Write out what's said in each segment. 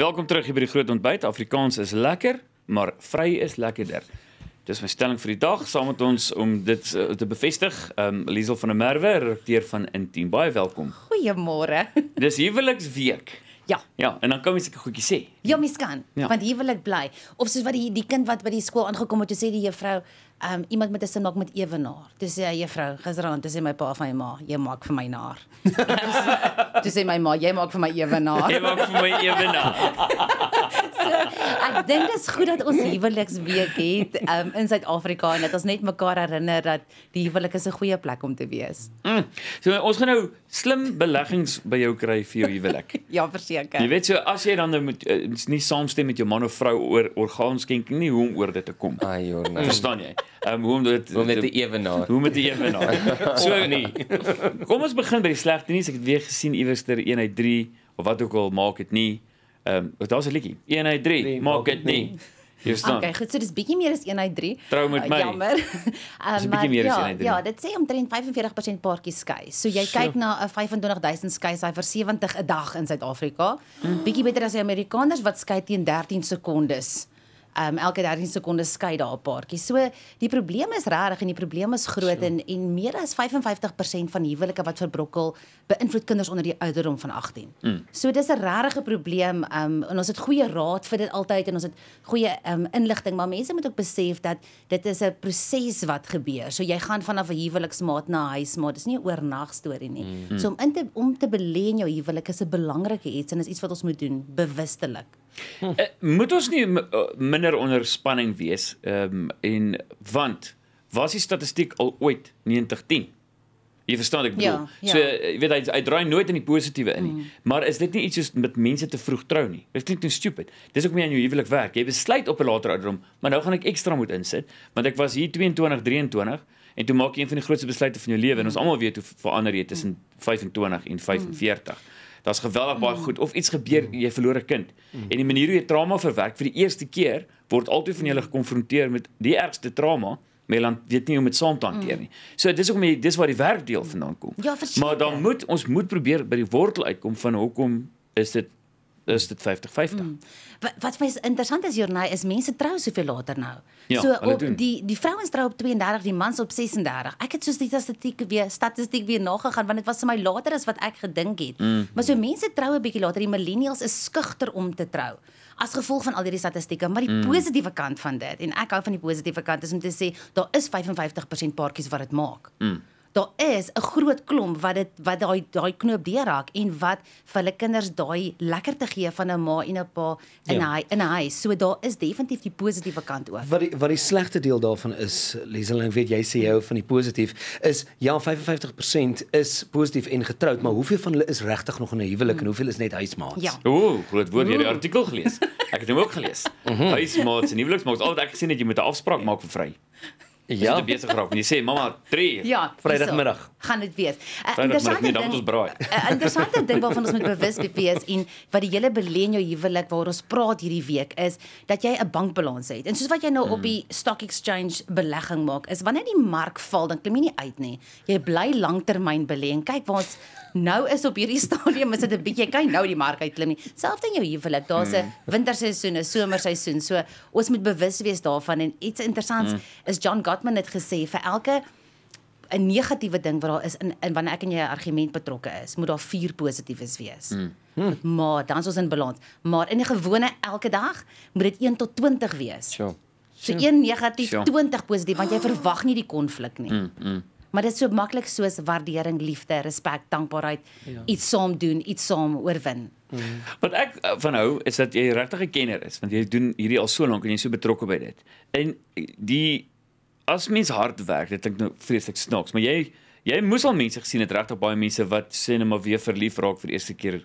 Welkom terug hier by die Groot Ontbyt. Afrikaans is lekker, maar vry is lekkerder. Dis my stelling vir die dag saam met ons om dit eh, te bevestig. Ehm um, Liesel van der Merwe, redakteur van Intiem. Baie welkom. Goeiemôre. Dis huweliksweek. Ja. Ja, en dan kan mens seker goedjie sê. Ja, mens kan. Ja. Want hier wil ek bly. Of soos wat die die kind wat by die skool aangekom het, toe sê die juffrou, ehm um, iemand met 'n sin maak met ewenaar. Dis sê juffrou, gisteraan, dis sê my pa van my ma, jy maak vir my naar. Dis sê my ma, jy maak vir my ewenaar. jy maak vir my ewenaar. ek dink dit is goed dat ons huweliksweek het um, in Suid-Afrika en dat ons net mekaar herinner dat die huwelik is 'n goeie plek om te wees. Mm. So ons gaan nou slim beleggings by jou kry vir jou huwelik. ja, verseker. Jy weet so as jy dan nou moet uh, eh, nie saamstem met jou man of vrou oor orgaanskenking nie, hoe om oor dit te kom. Ai, ah, hoor. Nee. Verstaan jy? Um, hoe om dit hoe met die ewenaar. Hoe met die ewenaar? so nie. Kom ons begin by die slegte nuus. Ek het weer gesien iewers ter 1 uit 3 of wat ook al maak dit nie. Ehm, um, daar's 'n liedjie. 1 uit 3, maak dit nie. Just dan. Okay, goed, so dis bietjie meer as 1 uit 3. Trou met ah, my. Jammer. Ehm, um, ja, ja, dit sê omtrent 45% paartjies skei. So jy so. kyk na eh, 'n 25000 skei syfer 70 'n dag in Suid-Afrika. Mm. Bietjie beter as die Amerikaners wat skei teen 13 sekondes um elke 13 sekondes skei daar 'n paartjie. So die probleem is regtig en die probleem is groot so. en en meer as 55% van huwelike wat verbrokkel beïnvloed kinders onder die ouderdom van 18. Mm. So dis 'n regte probleem um en ons het goeie raad vir dit altyd en ons het goeie um inligting, maar mense moet ook besef dat dit is 'n proses wat gebeur. So jy gaan vanaf 'n huweliksmaat na huismaat. Dis nie 'n oornag storie nie. Mm. So om in te om te belê in jou huwelik is 'n belangrike iets en is iets wat ons moet doen bewustelik. Hm. Moet ons nie eh, minder onder spanning wees ehm um, en want was die statistiek al ooit 90-10? Jy verstaan ek bedoel. Ja, ja. So eh, jy weet hy hy draai nooit in die positiewe in nie. Mm. Maar is dit nie iets soos met mense te vroeg trou nie? Dit klink net stupid. Dis ook nie aan jou huwelik werk. Jy besluit op 'n later ouderdom, maar nou gaan ek ekstra moet insit want ek was hier 22, 23 en toe maak jy een van die grootste besluite van jou lewe mm. en ons mm. almal weet hoe verander jy tussen 25 mm. en 45. Mm daar's geweldig baie mm. goed of iets gebeur en mm. jy verloor 'n kind. Mm. En die manier hoe jy trauma verwerk vir die eerste keer word altyd van julle gekonfronteer met die ergste trauma meland weet nie hoe om dit saam te hanteer nie. So dis hoekom jy dis waar die werk deel vandaan kom. Ja, maar dan moet ons moet probeer by die wortel uitkom van hoekom is dit is dit 50-50. Mm. Wat wat vir my interessant is hier nou is mense trou soveel later nou. Ja, so op doen. die die vrouens trou op 32, die mans op 36. Ek het soos die statistiek weer statistiek weer nagegaan want dit was vir my later as wat ek gedink het. Mm. Maar so mense trou 'n bietjie later. Die millennials is skugter om te trou as gevolg van al hierdie statistieke, maar die mm. positiewe kant van dit en ek hou van die positiewe kant is om te sê daar is 55% paartjies wat dit maak. Mm daar is 'n groot klomp wat dit wat daai daai knoop deurhak en wat vir hulle kinders daai lekker te gee van 'n ma en 'n pa in ja. hy in hy. So daar is definitief die positiewe kant ook. Wat die, wat die slegste deel daarvan is, Leslie, weet jy sê jy van die positief is ja, 55% is positief en getroud, maar hoeveel van hulle is regtig nog in 'n huwelik mm. en hoeveel is net huismaats? Ja. Ooh, groot woord hierdie artikel gelees. Ek het hom ook gelees. Mm -hmm. Huismaats en huweliksmaats. Al wat ek gesien het jy moet 'n afspraak ja. maak vir vry. Is ja. dit besig raak? Jy nee, sê mamma 3 ja, Vrydagmiddag. Gaan dit wees. Uh, eh, interessante nie, ding. Ons braai. 'n uh, eh, Interessante ding waarvan ons moet bewus wees en wat die hele belên jou huwelik waar ons praat hierdie week is dat jy 'n bankbalans het. En soos wat jy nou mm. op die stock exchange belegging maak, is wanneer die mark val, dan klim jy nie uit nie. Jy bly langtermyn belê en kyk waar ons nou is op hierdie stadium is dit 'n bietjie kyk nou die mark uit klim nie. Selfs in jou huwelik, daar's 'n mm. winterseisoen, 'n somerseisoen. So ons moet bewus wees daarvan en iets interessants mm. is John Gott Blackman het gesê vir elke 'n negatiewe ding wat daar is in, in wanneer ek en jy 'n argument betrokke is, moet daar vier positiefes wees. Mm. Mm. Maar dan is ons in balans. Maar in 'n gewone elke dag moet dit 1 tot 20 wees. Sure. Sure. So 1 negatief, sure. 20 positief want jy ah. verwag nie die konflik nie. Mm. Mm. Maar dit is so maklik soos waardering, liefde, respek, dankbaarheid, ja. iets saam doen, iets saam oorwin. Mm. Wat ek eh, van hou is dat jy regtig 'n kenner is, want jy doen hierdie al so lank en jy's so betrokke by dit. En die as mens hard werk, dit klink nou vreeslik snaaks, maar jy jy moes al mense gesien het regtig baie mense wat sê net maar weer verlief raak vir eerste keer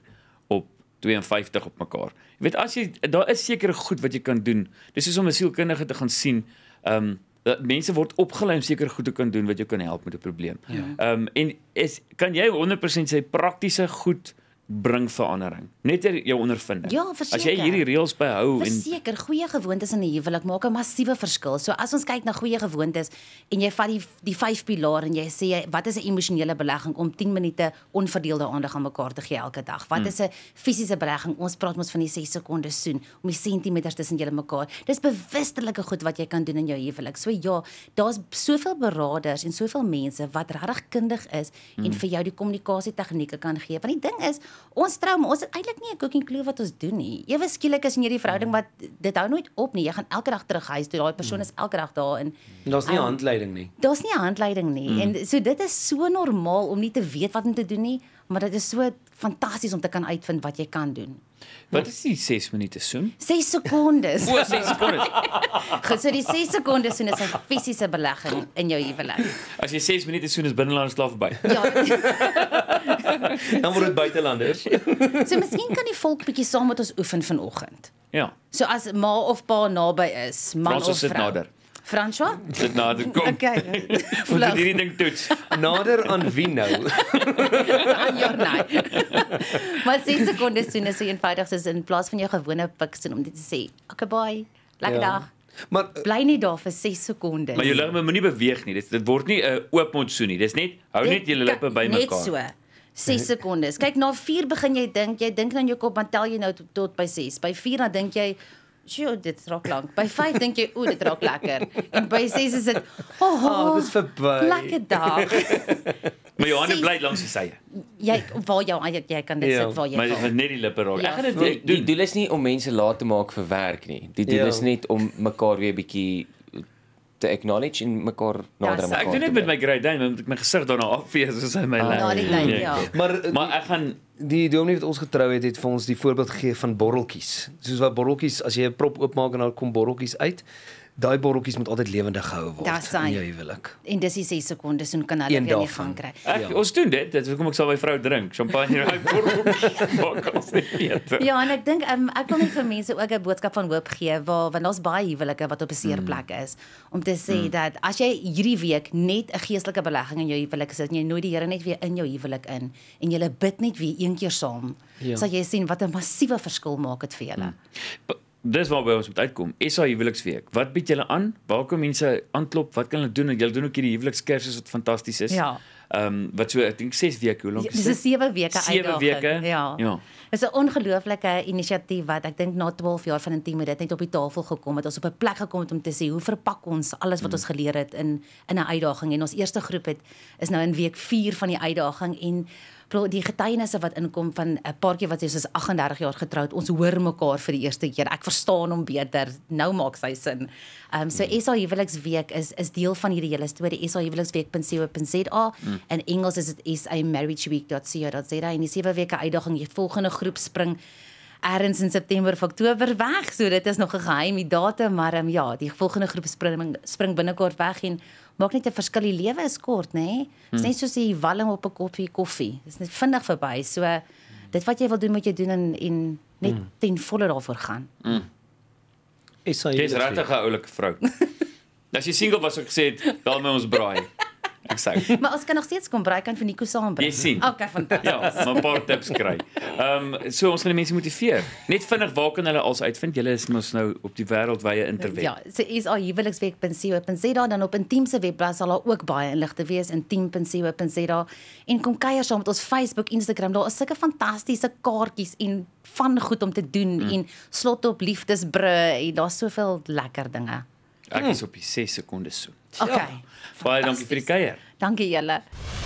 op 52 op mekaar. Jy weet as jy daar is sekere goed wat jy kan doen. Dis soos om 'n sielkundige te gaan sien. Ehm um, dat mense word opgelei om sekere goed te kan doen wat jou kan help met 'n probleem. Ja. Ehm ja. um, en is kan jy 100% sê praktiese goed uh bring verandering. Net deur jou ondervinding. Ja, as jy hierdie reëls behou en verseker goeie gewoontes in 'n huwelik maak 'n massiewe verskil. So as ons kyk na goeie gewoontes en jy vat die die vyf pilare en jy sê wat is 'n emosionele belegging om 10 minute onverdeelde aandag aan mekaar te gee elke dag? Wat hmm. is 'n fisiese belegging? Ons praat mos van die 6 sekondes soen om die sentimeters tussen julle mekaar. Dis bewusstellike goed wat jy kan doen in jou huwelik. So ja, daar's soveel beraders en soveel mense wat regtig kundig is hmm. en vir jou die kommunikasie tegnieke kan gee. Want die ding is Ons trou, maar ons het eintlik nie 'n cooking clue wat ons doen nie. Ewe skielik is in hierdie verhouding wat mm. dit hou nooit op nie. Jy gaan elke dag terug huis toe. Daai persoon mm. is elke dag daar en daar's nie 'n um, ehm, handleiding nie. Daar's nie 'n handleiding nie. Mm. En so dit is so normaal om nie te weet wat om te doen nie, maar dit is so fantasties om te kan uitvind wat jy kan doen. Wat is die 6 minute soen? 6 sekondes. O, 6 sekondes. Gesê die 6 sekondes soen is 'n fisiese belegging in jou huwelik. As jy 6 minute soen is binnelands slaap by. Ja. dan word dit buitelanders. Ja. so miskien kan die volk bietjie saam met ons oefen vanoggend. Ja. So as ma of pa naby is, man Frans of vrou. Nader. François? Sit nader kom. Okay. Moet jy hierdie ding toets. Nader aan wie nou? aan jou nie. Nou. maar sê sekondes sien as jy eenvoudig is in plaas van jou gewone pik sien om dit te sê. Okay, bye. Lekker ja. dag. Maar eh, bly net daar vir 6 sekondes. Maar jou lippe moenie beweeg nie. Dit word nie 'n oop mond so nie. Dis net hou net jou lippe by mekaar. Net so. 6 nee. sekondes. Kyk, na 4 begin jy dink, jy dink aan jou kop, maar tel jy nou tot, tot by 6. By 4 dan dink jy, "Sjoe, dit raak lank." By 5 dink jy, "O, dit raak lekker." En by 6 is dit, "O, oh, oh, ah, dit is verby." Lekker dag. Maar jou hande bly langs die sye. Jy waar jou jy kan dit ja, sit waar jy maar wil. Maar net die lippe raak. Ja, Ek gaan dit doen. Die doel is nie om mense laat te maak vir werk nie. Die doel ja. is net om mekaar weer 'n bietjie te acknowledge in mekaar ja, nader ja, so, mekaar. Ek doen dit met my great dane, want ek my gesig daarna afvee soos hy my lei. Ah, nee. Ja. Maar eh, maar ek gaan die dominee wat ons getrou het het vir ons die voorbeeld gegee van borreltjies. Soos wat borreltjies as jy 'n prop oopmaak en daar kom borreltjies uit daai botteltjies moet altyd lewendig gehou word in jou huwelik. En dis die 6 sekondes en kan hulle weer gaan kry. Ek, ja. Ons doen dit. Dit hoekom ek sal my vrou drink champagne uit bottels. Ja, en ek dink um, ek wil net vir mense ook 'n boodskap van hoop gee waar want daar's baie huwelike wat op 'n seer mm. plek is om te sê mm. dat as jy hierdie week net 'n geestelike belegging in jou huwelik sit en jy nooi die Here net weer in jou huwelik in en jy bid net weer een keer saam, ja. sal jy sien wat 'n massiewe verskil maak dit vir julle. Mm dis waar by ons moet uitkom. SA huweliksweek. Wat bied julle aan? Waar kom mense aanklop? Wat kan hulle doen? Julle doen ook hierdie huwelikskursus wat fantasties is. Ja. Ehm um, wat so ek dink 6 weke, hoe lank ja, is dit? Dis 7 weke uitdaging. 7 weke. Ja. Ja. Dis 'n ongelooflike inisiatief wat ek dink na 12 jaar van intieme dit net op die tafel gekom het. Ons op 'n plek gekom het om te sê hoe verpak ons alles wat hmm. ons geleer het in in 'n uitdaging en ons eerste groep het is nou in week 4 van die uitdaging en die getuienisse wat inkom van 'n paartjie wat soos 38 jaar getroud, ons hoor mekaar vir die eerste keer. Ek verstaan hom beter. Nou maak sy sin. Ehm um, so hmm. SA huweliksweek is is deel van hierdie hele storie. SA huweliksweek.co.za mm. in Engels is dit SA marriageweek.co.za. En dis hierdie weeke uitdaging, die volgende groep spring ergens in September of Oktober weg. So dit is nog 'n geheime datum, maar um, ja, die volgende groep spring spring binnekort weg en maak net 'n verskil. Die lewe is kort, nê? Nee? Dit is hmm. net soos die walling op 'n koppie koffie. Dit is net vinnig verby. So dit wat jy wil doen, moet jy doen en en net hmm. ten volle daarvoor gaan. Hmm. Is hy 'n regtig oulike vrou? As jy single was, sou ek gesê het, bel my ons braai. Exact. maar ons kan nog steeds kom braai kan vir Nico saam bring. Jy sien. Okay, fantasties. Ja, maar 'n paar tips kry. Ehm um, so ons gaan die mense motiveer. Net vinnig waar kan hulle als uitvind? Julle is mos nou op die wêreldwye internet. Ja, so is al huweliksweb.co.za dan op Intiem se webblad sal daar ook baie inlig te wees in intiem.co.za en kom kuier saam met ons Facebook, Instagram. Daar is sulke fantastiese kaartjies en van goed om te doen mm. en slotte op liefdesbrug en daar's soveel lekker dinge. Ek is op die 6 sekondes soek. Okay. Ja. Baie dankie vir die kuier. Dankie julle.